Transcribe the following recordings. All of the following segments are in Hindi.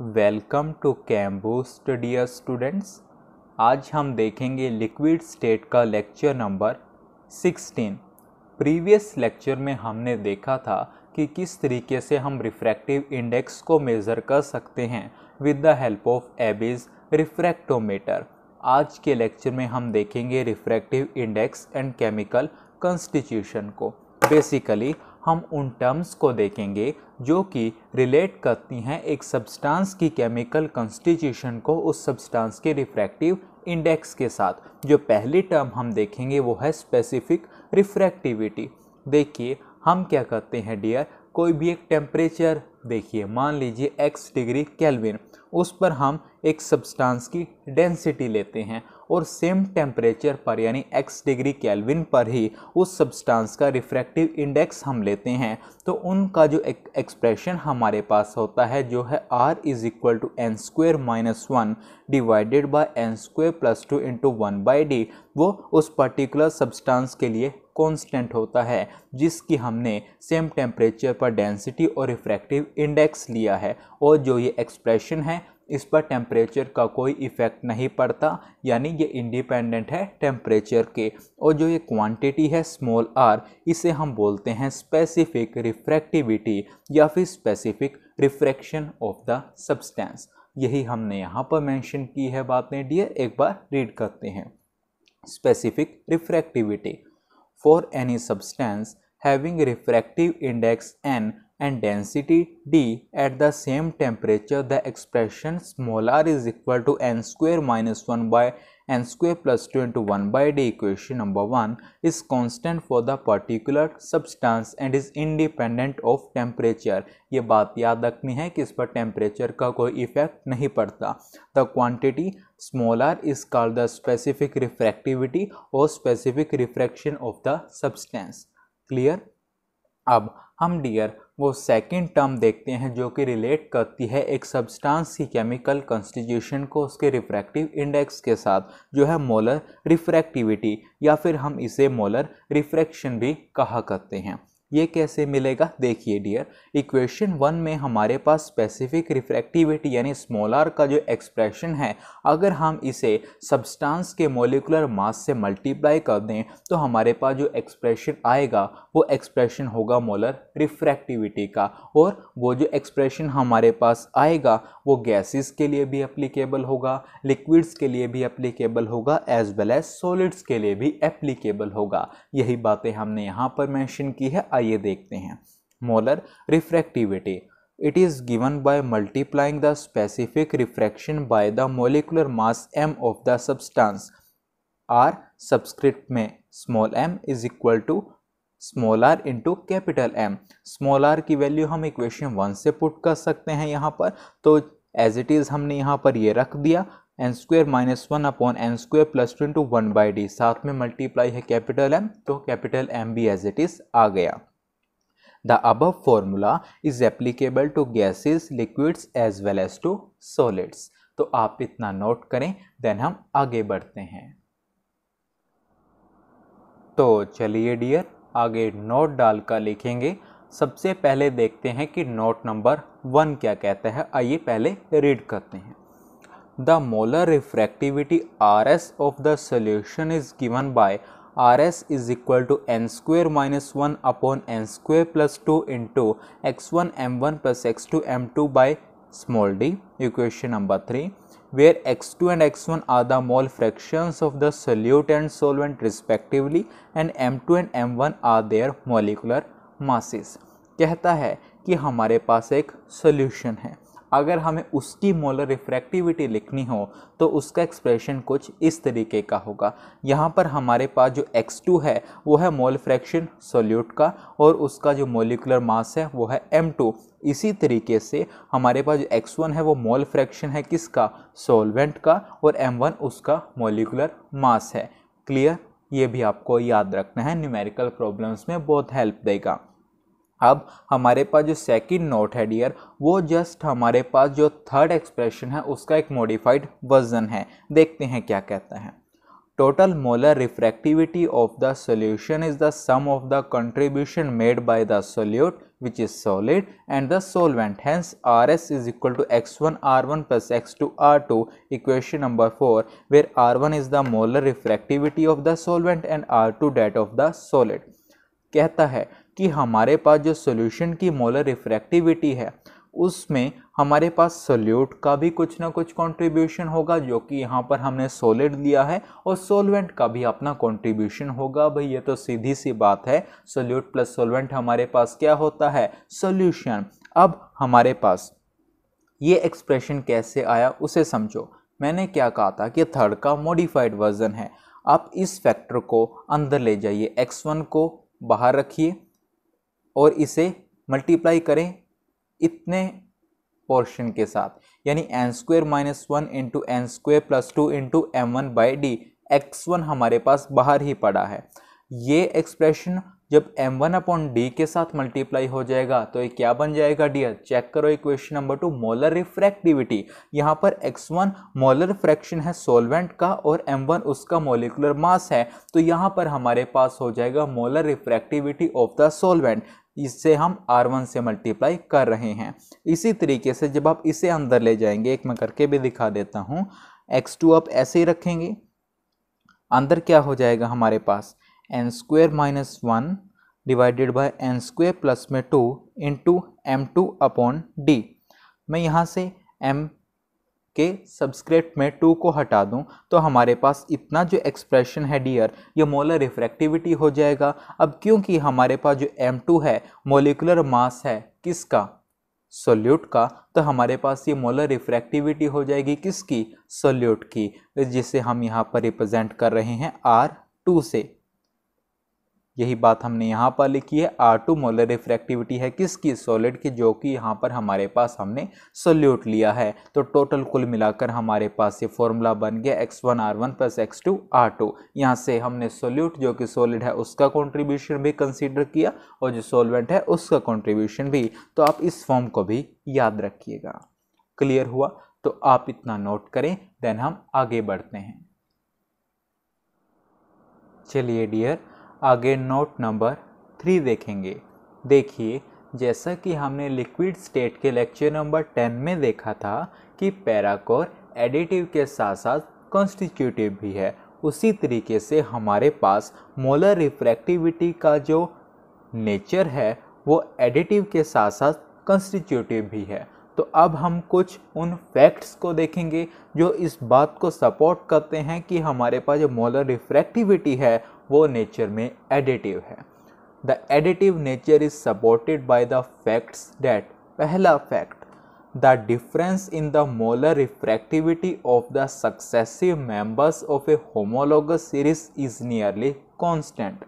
वेलकम टू कैम्बो स्टडियर स्टूडेंट्स आज हम देखेंगे लिक्विड स्टेट का लेक्चर नंबर 16 प्रीवियस लेक्चर में हमने देखा था कि किस तरीके से हम रिफ्रैक्टिव इंडेक्स को मेज़र कर सकते हैं with the help of Abbe's refractometer आज के लेक्चर में हम देखेंगे refractive index and chemical constitution को बेसिकली हम उन टर्म्स को देखेंगे जो कि रिलेट करती हैं एक सब्सटेंस की केमिकल कंस्टिट्यूशन को उस सब्सटेंस के रिफ्रैक्टिव इंडेक्स के साथ जो पहली टर्म हम देखेंगे वो है स्पेसिफिक रिफ्रैक्टिविटी देखिए हम क्या करते हैं डियर कोई भी एक टेम्परेचर देखिए मान लीजिए एक्स डिग्री कैलविन उस पर हम एक सब्सटेंस की डेंसिटी लेते हैं और सेम टेम्परेचर पर यानी एक्स डिग्री कैलविन पर ही उस सब्सटेंस का रिफ्रैक्टिव इंडेक्स हम लेते हैं तो उनका जो एक्सप्रेशन हमारे पास होता है जो है R is equal to N square minus one divided by N square plus two into one by D वो उस पर्टिकुलर सब्सटेंस के लिए कांस्टेंट होता है जिसकी हमने सेम टेम्परेचर पर डेंसिटी और रिफ्रैक्टिव इंडेक्स लिया है और जो ये एक्सप्रेशन है इस पर टेम्परेचर का कोई इफ़ेक्ट नहीं पड़ता यानी ये इंडिपेंडेंट है टेम्परेचर के और जो ये क्वांटिटी है स्मॉल आर इसे हम बोलते हैं स्पेसिफिक रिफ्रैक्टिविटी या फिर specific refraction of the substance यही हमने यहाँ पर मेंशन की है बातें डियर एक बार रीड करते हैं specific refractivity for any substance having refractive index N and density D at the same temperature, the expression small r is equal to n square minus 1 by n square plus 2 into 1 by d equation number 1 is constant for the particular substance and is independent of temperature. ये बात याद रखनी है कि इस पर टेम्परेचर का कोई इफेक्ट नहीं पड़ता the quantity small R is called the specific refractivity और specific refraction of the substance clear अब हम डियर वो सेकेंड टर्म देखते हैं जो कि रिलेट करती है एक सब्सटेंस की केमिकल कंस्टिट्यूशन को उसके रिफ्रैक्टिव इंडेक्स के साथ जो है मोलर रिफ्रैक्टिविटी या फिर हम इसे मोलर रिफ्रैक्शन भी कहा करते हैं ये कैसे मिलेगा देखिए डियर इक्वेशन वन में हमारे पास स्पेसिफिक रिफ्रैक्टिविटी यानी स्मॉल आर का जो एक्सप्रेशन है अगर हम इसे सब्सटेंस के मोलिकुलर मास से मल्टीप्लाई कर दें तो हमारे पास जो एक्सप्रेशन आएगा वो एक्सप्रेशन होगा मोलर रिफ्रैक्टिविटी का और वो जो एक्सप्रेशन हमारे पास आएगा वो गैसेस के लिए भी अप्लीकेबल होगा लिक्विड्स के लिए भी अप्लीकेबल होगा एज वेल एज सॉलिड्स के लिए भी एप्लीकेबल होगा यही बातें हमने यहाँ पर मैंशन की है आइए देखते हैं molar refractivity it is given by multiplying the specific refraction by the molecular mass M of the substance R subscript में small M is equal to small R into capital M small R की वैल्यू हम इक्वेशन वन से पुट कर सकते हैं यहाँ पर तो एज इट इज़ हमने यहाँ पर ये रख दिया N square minus one upon N square plus two into one by D साथ में मल्टीप्लाई है कैपिटल एम तो कैपिटल एम भी एज इट इज़ आ गया The above formula is applicable to gases, liquids as well as to solids. तो आप इतना नोट करें देन हम आगे बढ़ते हैं तो चलिए डियर आगे नोट डाल लिखेंगे सबसे पहले देखते हैं कि नोट नंबर वन क्या कहता है आइए पहले रीड करते हैं the molar refractivity R S of the solution is given by R S is equal to N square minus one upon N square plus two into X one M one plus X two M two by small D equation number three where X two and X one are the mole fraction of the solute and solvent respectively and M two and M one are there molecular masses कहता है कि हमारे पास एक सोल्यूशन है अगर हमें उसकी मोलर रिफ्रैक्टिविटी लिखनी हो तो उसका एक्सप्रेशन कुछ इस तरीके का होगा यहाँ पर हमारे पास जो x2 है वो है मोल फ्रैक्शन सोल्यूट का और उसका जो मोलिकुलर मास है वो है m2 इसी तरीके से हमारे पास जो x1 है वो मोल फ्रैक्शन है किसका सोलवेंट का और m1 उसका मोलिकुलर मास है क्लियर ये भी आपको याद रखना है न्यूमेरिकल प्रॉब्लम्स में बहुत हेल्प देगा अब हमारे पास जो सेकंड नोट है डियर वो जस्ट हमारे पास जो थर्ड एक्सप्रेशन है उसका एक मॉडिफाइड वर्जन है देखते हैं क्या कहता है total molar refractivity of the solution is the sum of the contribution made by the solute which is solid and the solvent hence R S is equal to X one R one plus X two R two equation number four where R one is the molar refractivity of the solvent and R two that of the solid कहता है कि हमारे पास जो सोल्यूशन की मोलर रिफ्रैक्टिविटी है उसमें हमारे पास सोल्यूट का भी कुछ ना कुछ कंट्रीब्यूशन होगा जो कि यहाँ पर हमने सोलिड लिया है और सोलवेंट का भी अपना कंट्रीब्यूशन होगा भाई ये तो सीधी सी बात है सोल्यूट प्लस सोलवेंट हमारे पास क्या होता है सोल्यूशन अब हमारे पास ये एक्सप्रेशन कैसे आया उसे समझो मैंने क्या कहा था कि थर्ड का मॉडिफाइड वर्जन है आप इस फैक्टर को अंदर ले जाइए एक्स वन को बाहर रखिए और इसे मल्टीप्लाई करें इतने पोर्शन के साथ यानी N square minus one into N square plus two into M one by D X one हमारे पास बाहर ही पड़ा है ये एक्सप्रेशन जब एम वन अपॉन डी के साथ मल्टीप्लाई हो जाएगा तो ये क्या बन जाएगा डियर चेक करो equation number two molar refractivity यहाँ पर एक्स वन मोलर फ्रैक्शन है सोलवेंट का और एम वन उसका मोलिकुलर मास है तो यहाँ पर हमारे पास हो जाएगा molar refractivity of the solvent इससे हम R1 से मल्टीप्लाई कर रहे हैं इसी तरीके से जब आप इसे अंदर ले जाएंगे एक मैं करके भी दिखा देता हूँ x2 आप ऐसे ही रखेंगे अंदर क्या हो जाएगा हमारे पास N square minus one divided by N square plus में two into M two upon D मैं यहाँ से एम के सब्सक्रिप्ट में टू को हटा दूं तो हमारे पास इतना जो एक्सप्रेशन है डियर ये मोलर रिफ्रैक्टिविटी हो जाएगा अब क्योंकि हमारे पास जो एम टू है मोलिकुलर मास है किसका सोल्यूट का तो हमारे पास ये मोलर रिफ्रैक्टिविटी हो जाएगी किसकी सोल्यूट की जिसे हम यहाँ पर रिप्रेजेंट कर रहे हैं आर टू से यही बात हमने यहाँ पर लिखी है आर टू मोलर रिफ्रैक्टिविटी है किसकी सॉलिड की जो कि यहाँ पर हमारे पास हमने सोल्यूट लिया है तो टोटल कुल मिलाकर हमारे पास ये फॉर्मूला बन गया X one R one plus X two R two यहाँ से हमने सोल्यूट जो कि सॉलिड है उसका कॉन्ट्रीब्यूशन भी कंसिडर किया और जो सोलवेंट है उसका कॉन्ट्रीब्यूशन भी तो आप इस फॉर्म को भी याद रखिएगा क्लियर हुआ तो आप इतना नोट करें देन हम आगे बढ़ते हैं चलिए डियर आगे नोट नंबर थ्री देखेंगे देखिए जैसा कि हमने लिक्विड स्टेट के लेक्चर नंबर टेन में देखा था कि पैराकोर एडिटिव के साथ साथ कॉन्स्टिट्यूटिव भी है उसी तरीके से हमारे पास मोलर रिफ्रैक्टिविटी का जो नेचर है वो एडिटिव के साथ साथ कंस्टिट्यूटिव भी है तो अब हम कुछ उन फैक्ट्स को देखेंगे जो इस बात को सपोर्ट करते हैं कि हमारे पास जो मोलर रिफ्रैक्टिविटी है वो नेचर में एडिटिव है the additive nature is supported by the facts that पहला fact the difference in the molar refractivity of the successive members of a homologous series is nearly constant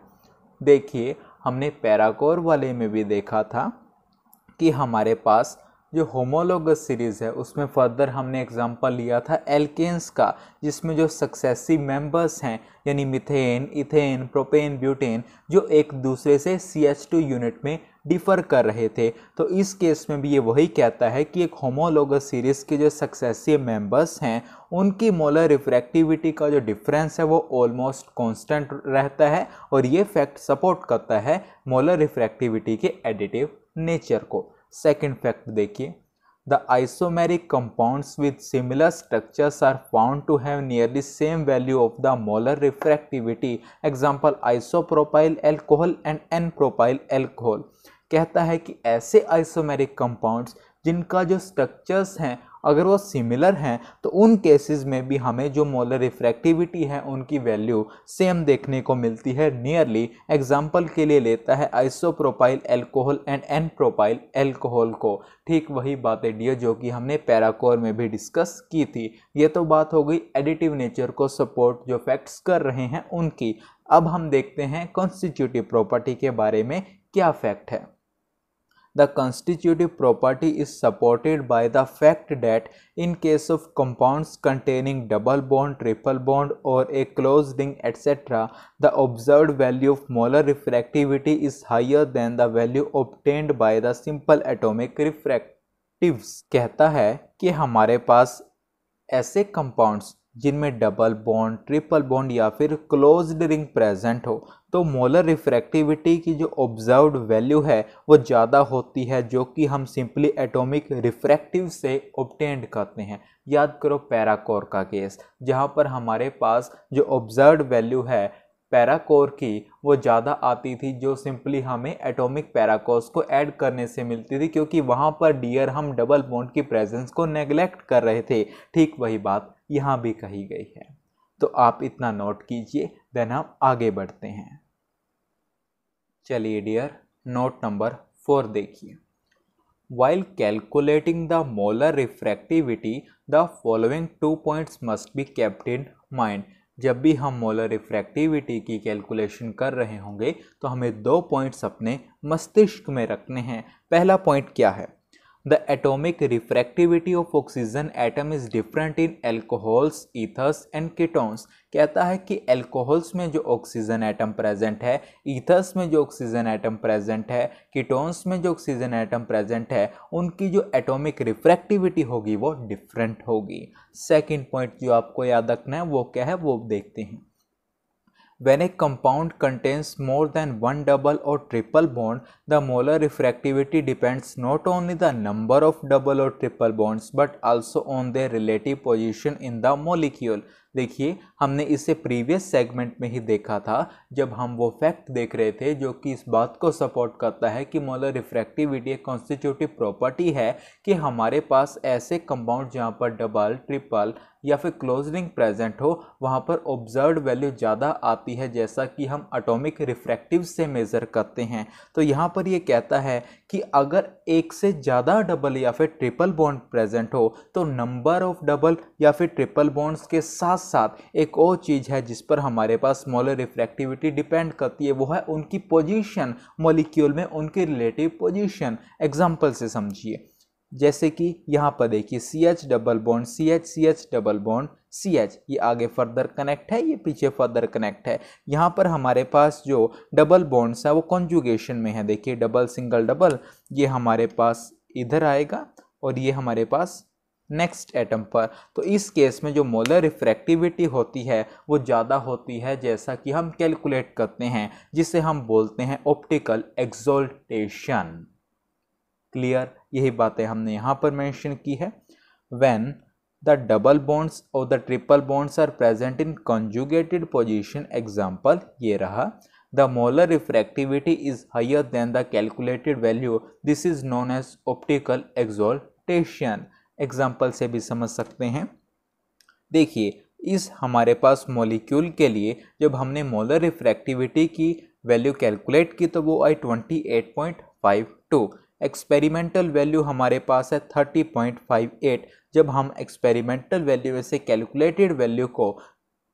देखिए हमने पैराकोर वाले में भी देखा था कि हमारे पास जो होमोलोगस सीरीज़ है उसमें फर्दर हमने एग्जांपल लिया था एल्केन्स का जिसमें जो सक्सेसिव मेंबर्स हैं यानी मिथेन इथेन प्रोपेन ब्यूटेन जो एक दूसरे से सी एच टू यूनिट में डिफ़र कर रहे थे तो इस केस में भी ये वही कहता है कि एक होमोलोगस सीरीज़ के जो सक्सेसिव मेंबर्स हैं उनकी मोलर रिफ्रैक्टिविटी का जो डिफरेंस है वो ऑलमोस्ट कांस्टेंट रहता है और ये फैक्ट सपोर्ट करता है मोलर रिफ्रैक्टिविटी के एडिटिव नेचर को सेकेंड फैक्ट देखिए the isomeric compounds with similar structures are found to have nearly same value of the molar refractivity example isopropyl alcohol and N propyl alcohol कहता है कि ऐसे आइसोमेरिक कंपाउंड्स जिनका जो स्ट्रक्चर्स हैं अगर वो सिमिलर हैं तो उन केसेस में भी हमें जो मोलर रिफ्रैक्टिविटी है उनकी वैल्यू सेम देखने को मिलती है नियरली एग्जाम्पल के लिए लेता है isopropyl alcohol and N propyl alcohol को ठीक वही बात है डियर जो कि हमने पैराकोर में भी डिस्कस की थी ये तो बात हो गई एडिटिव नेचर को सपोर्ट जो फैक्ट्स कर रहे हैं उनकी अब हम देखते हैं कॉन्स्टिट्यूटिव प्रॉपर्टी के बारे में क्या फैक्ट है The constitutive property is supported by the fact that in case of compounds containing double bond, triple bond or a closed ring etc. the observed value of molar refractivity is higher than the value obtained by the simple atomic refractives. कहता है कि हमारे पास ऐसे कंपाउंड्स जिनमें डबल बॉन्ड ट्रिपल बॉन्ड या फिर क्लोज्ड रिंग प्रेजेंट हो तो मोलर रिफ्रैक्टिविटी की जो ऑब्जर्व्ड वैल्यू है वो ज़्यादा होती है जो कि हम सिंपली एटॉमिक रिफ्रैक्टिव से ऑप्टेंड करते हैं याद करो पैराकोर का केस जहाँ पर हमारे पास जो ऑब्जर्व्ड वैल्यू है पैराकोर की वो ज़्यादा आती थी जो सिंपली हमें एटॉमिक पैराकोर्स को ऐड करने से मिलती थी क्योंकि वहाँ पर डियर हम डबल बॉन्ड की प्रेजेंस को नेगलेक्ट कर रहे थे ठीक वही बात यहाँ भी कही गई है तो आप इतना नोट कीजिए देन हम आगे बढ़ते हैं चलिए डियर नोट नंबर फोर देखिए while calculating the molar refractivity the following two points must be kept in mind जब भी हम मोलर रिफ्रैक्टिविटी की कैलकुलेशन कर रहे होंगे तो हमें दो पॉइंट्स अपने मस्तिष्क में रखने हैं पहला पॉइंट क्या है the atomic refractivity of oxygen atom is different in alcohols ethers and ketones कहता है कि एल्कोहल्स में जो ऑक्सीजन एटम प्रेजेंट है ईथर्स में जो ऑक्सीजन एटम प्रेजेंट है कीटोन्स में जो ऑक्सीजन एटम प्रेजेंट है उनकी जो एटॉमिक रिफ्रैक्टिविटी होगी वो डिफरेंट होगी सेकंड पॉइंट जो आपको याद रखना है वो क्या है वो देखते हैं When a compound contains more than one double or triple bond, the molar refractivity depends not only the number of double or triple bonds but also on their relative position in the molecule. देखिए हमने इसे प्रीवियस सेगमेंट में ही देखा था जब हम वो फैक्ट देख रहे थे जो कि इस बात को सपोर्ट करता है कि मोलर रिफ्रैक्टिविटी एक कॉन्स्टिट्यूटिव प्रॉपर्टी है कि हमारे पास ऐसे कंपाउंड जहाँ पर डबल ट्रिपल या फिर रिंग प्रेजेंट हो वहाँ पर ऑब्जर्व वैल्यू ज़्यादा आती है जैसा कि हम अटोमिक रिफ्रैक्टिव से मेज़र करते हैं तो यहाँ पर ये यह कहता है कि अगर एक से ज़्यादा डबल या फिर ट्रिपल बॉन्ड प्रेजेंट हो तो नंबर ऑफ डबल या फिर ट्रिपल बॉन्ड्स के साथ साथ एक और चीज़ है जिस पर हमारे पास स्मॉलर रिफ्रैक्टिविटी डिपेंड करती है वो है उनकी पोजिशन मोलिक्यूल में उनकी रिलेटिव पोजिशन एग्जाम्पल से समझिए जैसे कि यहाँ पर देखिए C H double bond C H C H double bond C H ये आगे फर्दर कनेक्ट है ये पीछे फर्दर कनेक्ट है यहाँ पर हमारे पास जो डबल बॉन्ड्स है वो कॉन्जुगेशन में है देखिए डबल सिंगल डबल ये हमारे पास इधर आएगा और ये हमारे पास नेक्स्ट एटम पर तो इस केस में जो मोलर रिफ्रैक्टिविटी होती है वो ज़्यादा होती है जैसा कि हम कैलकुलेट करते हैं जिसे हम बोलते हैं ऑप्टिकल एक्जोल्टेशन क्लियर यही बातें हमने यहाँ पर मैंशन की है वैन द डबल बॉन्ड्स और the triple bonds are present in conjugated position example ये रहा the molar refractivity is higher than the calculated value this is known as optical exaltation example से भी समझ सकते हैं देखिए इस हमारे पास मोलिक्यूल के लिए जब हमने मोलर रिफ्रैक्टिविटी की वैल्यू कैलकुलेट की तो वो आई twenty eight point five two experimental value हमारे पास है 30.58 जब हम एक्सपेरिमेंटल वैल्यू में से कैलकुलेटेड वैल्यू को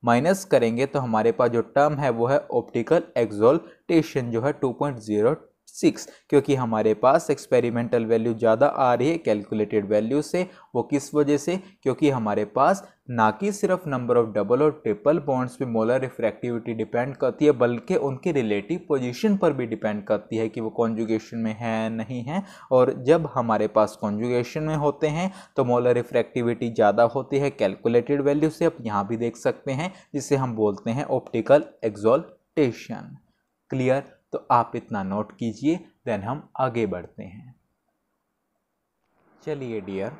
माइनस करेंगे तो हमारे पास जो टर्म है वो है ऑप्टिकल एक्जोल्टेशन जो है जीरो सिक्स क्योंकि हमारे पास एक्सपेरिमेंटल वैल्यू ज़्यादा आ रही है कैलकुलेटेड वैल्यू से वो किस वजह से क्योंकि हमारे पास ना कि सिर्फ नंबर ऑफ डबल और ट्रिपल बॉन्ड्स पे मोलर रिफ्रैक्टिविटी डिपेंड करती है बल्कि उनके रिलेटिव पोजीशन पर भी डिपेंड करती है कि वो कॉन्जुगेशन में है नहीं है और जब हमारे पास कॉन्जुगेशन में होते हैं तो मोलर रिफ्रैक्टिविटी ज़्यादा होती है कैलकुलेटेड वैल्यू से आप यहाँ भी देख सकते हैं जिसे हम बोलते हैं ऑप्टिकल एग्जॉल्टेशन क्लियर तो आप इतना नोट कीजिए देन हम आगे बढ़ते हैं चलिए डियर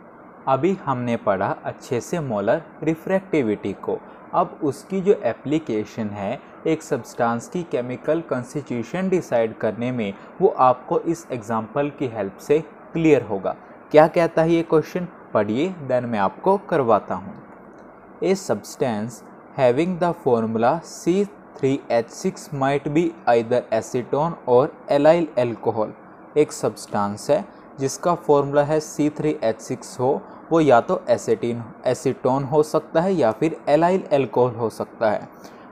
अभी हमने पढ़ा अच्छे से मोलर रिफ्रैक्टिविटी को अब उसकी जो एप्लीकेशन है एक सब्सटेंस की केमिकल कंस्टिट्यूशन डिसाइड करने में वो आपको इस एग्ज़ाम्पल की हेल्प से क्लियर होगा क्या कहता है ये क्वेश्चन पढ़िए देन मैं आपको करवाता हूँ a substance having the formula C 3H6 might be either acetone or allyl alcohol एक सब्सटेंस है जिसका फॉर्मूला है C3H6 हो वो या तो एसेटीन एसीटोन हो सकता है या फिर एलाइल एल्कोहल हो सकता है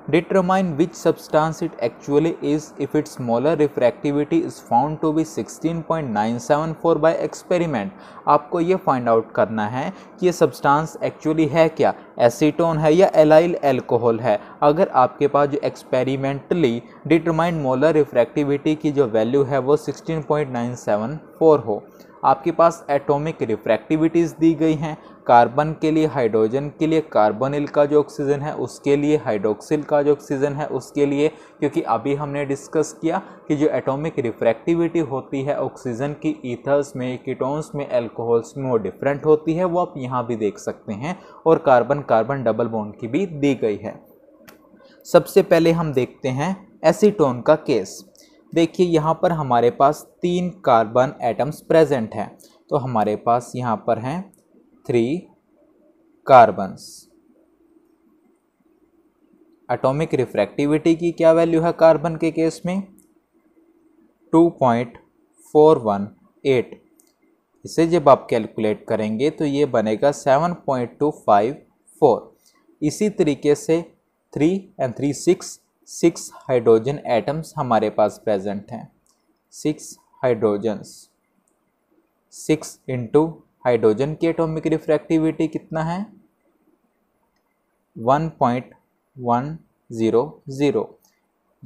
Determine which substance it actually is if its smaller refractivity is found to be 16.974 by experiment. आपको ये find out करना है कि ये substance actually है क्या acetone है या allyl alcohol है अगर आपके पास जो experimentally डिटरमाइंड molar refractivity की जो value है वो 16.974 हो आपके पास एटॉमिक रिफ्रैक्टिविटीज़ दी गई हैं कार्बन के लिए हाइड्रोजन के लिए कार्बोनिल का जो ऑक्सीजन है उसके लिए हाइड्रोक्सिल का जो ऑक्सीजन है उसके लिए क्योंकि अभी हमने डिस्कस किया कि जो एटॉमिक रिफ्रैक्टिविटी होती है ऑक्सीजन की ईथर्स में कीटोन्स में एल्कोहल्स में वो डिफरेंट होती है वो आप यहाँ भी देख सकते हैं और कार्बन कार्बन डबल बॉन्ड की भी दी गई है सबसे पहले हम देखते हैं एसीटोन का केस देखिए यहाँ पर हमारे पास तीन कार्बन एटम्स प्रेजेंट हैं तो हमारे पास यहाँ पर हैं थ्री कार्बन्स एटॉमिक रिफ्रैक्टिविटी की क्या वैल्यू है कार्बन के केस में two point four one eight इसे जब आप कैलकुलेट करेंगे तो ये बनेगा seven point two five four इसी तरीके से three and three six six hydrogen atoms हमारे पास प्रेजेंट हैं six hydrogens six into hydrogen की एटॉमिक रिफ्रैक्टिविटी कितना है 1.100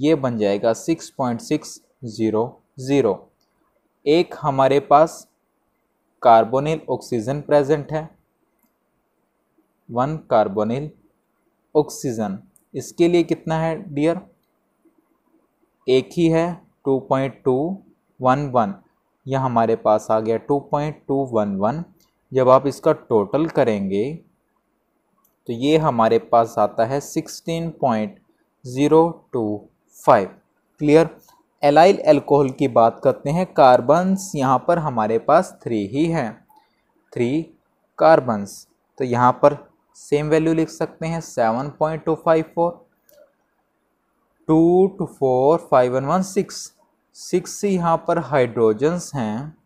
ये बन जाएगा 6.600 एक हमारे पास कार्बोनिल ऑक्सीजन प्रेजेंट है वन कार्बोनिल ऑक्सीजन इसके लिए कितना है डियर एक ही है 2.211 यह हमारे पास आ गया 2.211 जब आप इसका टोटल करेंगे तो ये हमारे पास आता है sixteen point zero two five clear allyl alcohol की बात करते हैं कार्बन्स यहाँ पर हमारे पास थ्री ही हैं थ्री कार्बन्स तो यहाँ पर सेम वैल्यू लिख सकते हैं seven point two five four two two four five one one six six यहाँ पर हाइड्रोजन्स हैं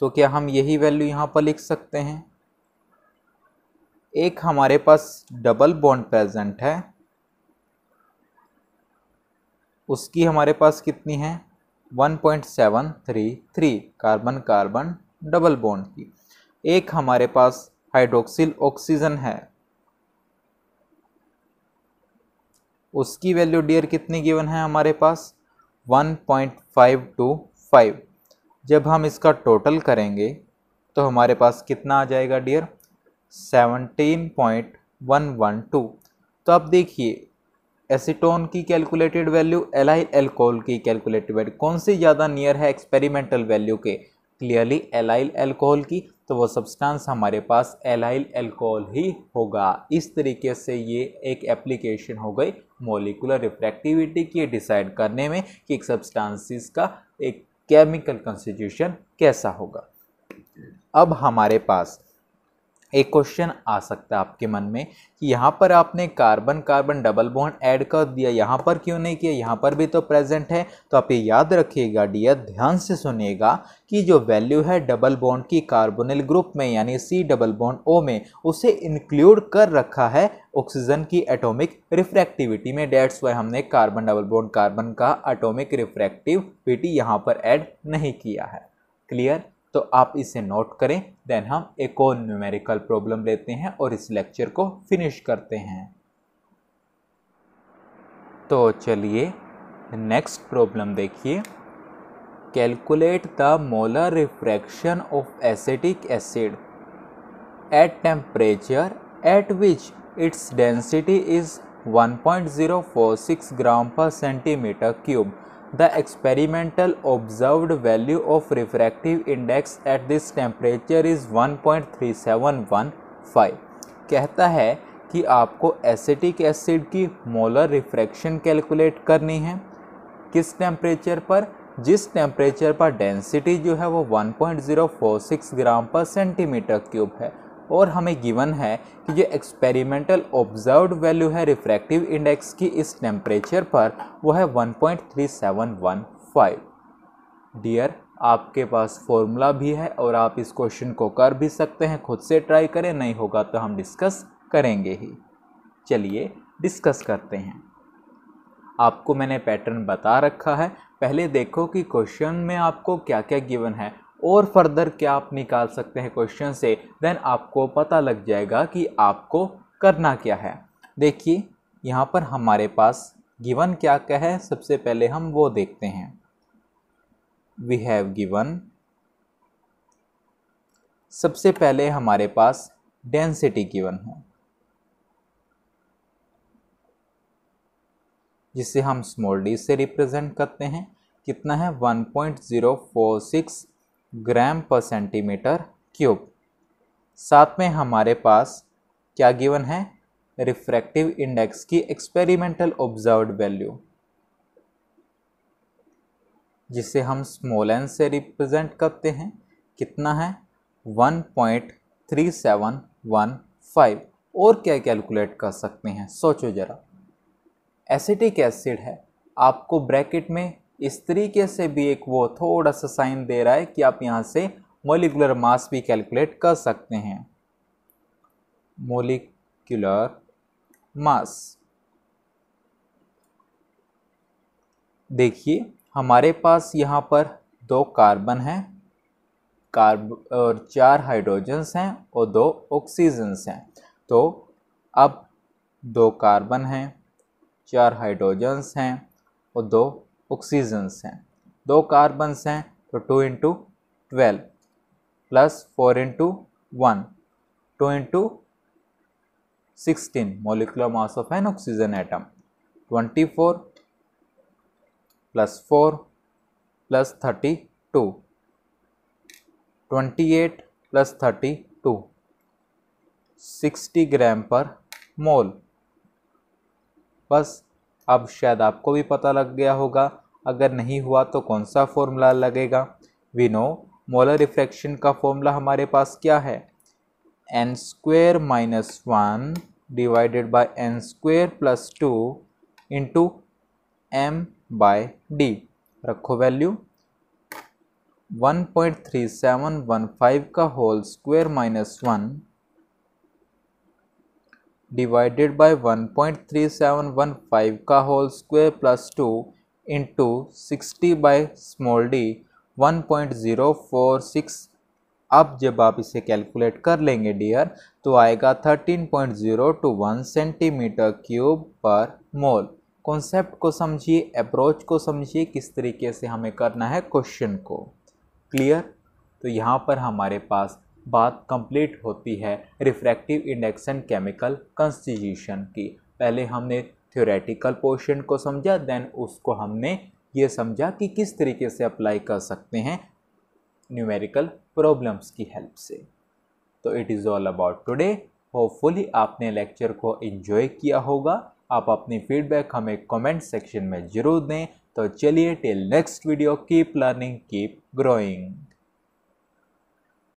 तो क्या हम यही वैल्यू यहाँ पर लिख सकते हैं एक हमारे पास डबल बॉन्ड प्रेजेंट है उसकी हमारे पास कितनी है 1.733 कार्बन कार्बन डबल बॉन्ड की एक हमारे पास हाइड्रोक्सिल ऑक्सीजन है उसकी वैल्यू डियर कितनी गिवन है हमारे पास 1.525 जब हम इसका टोटल करेंगे तो हमारे पास कितना आ जाएगा dear seventeen point one one two तो आप देखिए एसीटोन की कैलकुलेटेड वैल्यू एलाइल एल्कोहल की कैलकुलेटेड वैल्यू कौन सी ज़्यादा नियर है एक्सपेरिमेंटल वैल्यू के क्लियरली एलाइल एल्कोहल की तो वो सब्सटेंस हमारे पास एलाइल एल्कोहल ही होगा इस तरीके से ये एक एप्लीकेशन हो गई मोलिकुलर रिफ्रैक्टिविटी की डिसाइड करने में कि एक सब्सटांसिस का एक केमिकल कंस्टिट्यूशन कैसा होगा अब हमारे पास एक क्वेश्चन आ सकता है आपके मन में कि यहाँ पर आपने carbon carbon double bond add कर दिया यहाँ पर क्यों नहीं किया यहाँ पर भी तो प्रेजेंट है तो आप ये याद रखिएगा डियर ध्यान से सुनिएगा कि जो वैल्यू है डबल बॉन्ड की कार्बोनिल ग्रुप में यानी सी डबल बॉन्ड ओ में उसे इंक्लूड कर रखा है ऑक्सीजन की एटोमिक रिफ्रैक्टिविटी में डेट्स वाई हमने कार्बन डबल बॉन्ड कार्बन का एटोमिक रिफ्रैक्टिविटी यहाँ पर ऐड नहीं किया है क्लियर तो आप इसे नोट करें देन हम एक और न्यूमेरिकल प्रॉब्लम लेते हैं और इस लेक्चर को फिनिश करते हैं तो चलिए नेक्स्ट प्रॉब्लम देखिए calculate the molar refraction of acetic acid at temperature at which its density is 1.046 gram per centimetre cube the experimental observe value of refractive index at this temperature is one point three seven one five कहता है कि आपको एसिटिक एसिड की मोलर रिफ्रैक्शन कैलकुलेट करनी है किस टेम्परेचर पर जिस टेम्परेचर पर डेंसिटी जो है वो one point zero four six gram per centimetre cube है और हमें गिवन है कि जो एक्सपेरिमेंटल ऑब्जर्व्ड वैल्यू है रिफ्रैक्टिव इंडेक्स की इस टेम्परेचर पर वो है 1.3715 डियर आपके पास फॉर्मूला भी है और आप इस क्वेश्चन को कर भी सकते हैं खुद से ट्राई करें नहीं होगा तो हम डिस्कस करेंगे ही चलिए डिस्कस करते हैं आपको मैंने पैटर्न बता रखा है पहले देखो कि क्वेश्चन में आपको क्या क्या गिवन है और फर्दर क्या आप निकाल सकते हैं क्वेश्चन से देन आपको पता लग जाएगा कि आपको करना क्या है देखिए यहाँ पर हमारे पास गिवन क्या क्या है सबसे पहले हम वो देखते हैं वी हैव गिवन सबसे पहले हमारे पास डेंसिटी गिवन है जिसे हम स्मॉल डी से रिप्रेजेंट करते हैं कितना है 1.046 ग्राम पर सेंटीमीटर क्यूब साथ में हमारे पास क्या गिवन है रिफ्रैक्टिव इंडेक्स की एक्सपेरिमेंटल ऑब्जर्व्ड वैल्यू जिसे हम स्मॉल एन से रिप्रेजेंट करते हैं कितना है 1.3715 और क्या कैलकुलेट कर सकते हैं सोचो ज़रा एसिटिक एसिड है आपको ब्रैकेट में इस तरीके से भी एक वो थोड़ा सा साइन दे रहा है कि आप यहाँ से मोलिकुलर मास भी कैलकुलेट कर सकते हैं मोलिकुलर मास देखिए हमारे पास यहाँ पर दो कार्बन हैं कार्ब और चार हाइड्रोजन्स हैं और दो ऑक्सीजन्स हैं तो अब दो कार्बन हैं चार हाइड्रोजन्स हैं और दो ऑक्सीजन्स हैं दो कार्बन्स हैं तो two into twelve plus four into one two into sixteen molecular mass of an oxygen atom twenty four plus four plus thirty two twenty eight plus thirty two sixty gram per mole बस अब शायद आपको भी पता लग गया होगा अगर नहीं हुआ तो कौन सा फॉर्मूला लगेगा वी नो मोलर रिफ्रैक्शन का फॉर्मूला हमारे पास क्या है N square minus one divided by N square plus two into M by D रखो वैल्यू 1.3715 का whole square minus one divided by 1.3715 का whole square plus two into sixty by small D 1.046 अब जब आप इसे कैलकुलेट कर लेंगे डियर तो आएगा 13.021 सेंटीमीटर क्यूब पर मोल कॉन्सेप्ट को समझिए अप्रोच को समझिए किस तरीके से हमें करना है क्वेश्चन को क्लियर तो यहाँ पर हमारे पास बात कंप्लीट होती है रिफ्रैक्टिव इंडक्शन केमिकल कंस्टिट्यूशन की पहले हमने थ्योरेटिकल पोर्शन को समझा देन उसको हमने ये समझा कि किस तरीके से अप्लाई कर सकते हैं न्यूमेरिकल प्रॉब्लम्स की हेल्प से तो it is all about today hopefully आपने लेक्चर को इन्जॉय किया होगा आप अपनी फीडबैक हमें कमेंट सेक्शन में ज़रूर दें तो चलिए till next video keep learning keep growing